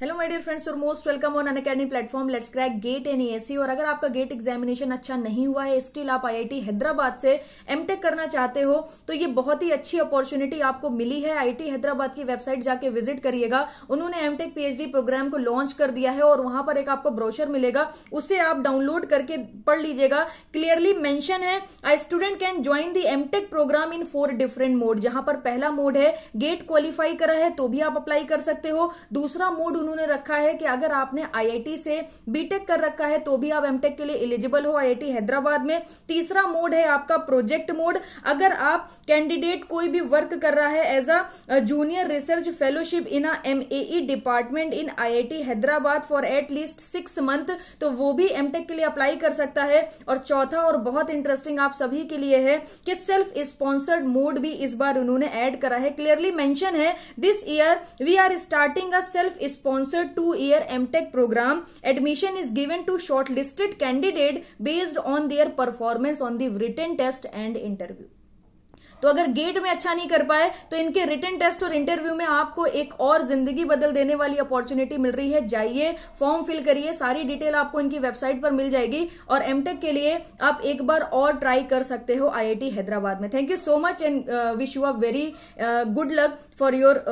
Hello my dear friends और most welcome on Unacademy platform let's crack GATE an AC और अगर आपका gate examination अच्छा नहीं हुआ है स्टिल आप आईआईटी हैदराबाद से एमटेक करना चाहते हो तो ये बहुत ही अच्छी अपॉर्चुनिटी आपको मिली है आईटी हैदराबाद की वेबसाइट जाके विजिट करिएगा उन्होंने एमटेक पीएचडी प्रोग्राम को लॉन्च कर दिया है और वहां पर एक आपको ब्रोशर मिलेगा उसे आप डाउनलोड करके पढ़ लीजिएगा क्लियरली मैंशन है I student can join the MTech programme in four different mode जहां पर पहला मोड है गेट क्वालिफाई करा है तो भी आप अप्लाई कर सकते हो दूसरा मोड उन्होंने रखा है कि अगर आपने आईआईटी से बीटेक कर रखा है तो भी आप एमटेक के लिए एलिजिबल हो आईआईटी हैदराबाद में तीसरा मोड है आपका प्रोजेक्ट मोड अगर आप कैंडिडेट कोई भी वर्क कर रहा है as a junior research fellowship in a MAE department in IIT Hyderabad for at least six month तो वो भी एमटेक के लिए अप्लाई कर सकता है और चौथा और बहुत इंटरेस्टिंग आप सभी के लिए है कि सेल्फ स्पॉन्सर्ड मोड भी इस बार उन्होंने एड करा है क्लियरली मेंशन है this year we are starting a self sponsored sponsored two-year MTech program. Admission is given to shortlisted candidate based on their performance on the written test and interview तो अगर gate में अच्छा नहीं कर पाए तो इनके रिटर्न टेस्ट और इंटरव्यू में आपको एक और जिंदगी बदल देने वाली अपॉर्चुनिटी मिल रही है जाइए फॉर्म फिल करिए सारी डिटेल आपको इनकी वेबसाइट पर मिल जाएगी और एमटेक के लिए आप एक बार और ट्राई कर सकते हो आईआईटी हैदराबाद में thank you so much and wish you a very good luck for your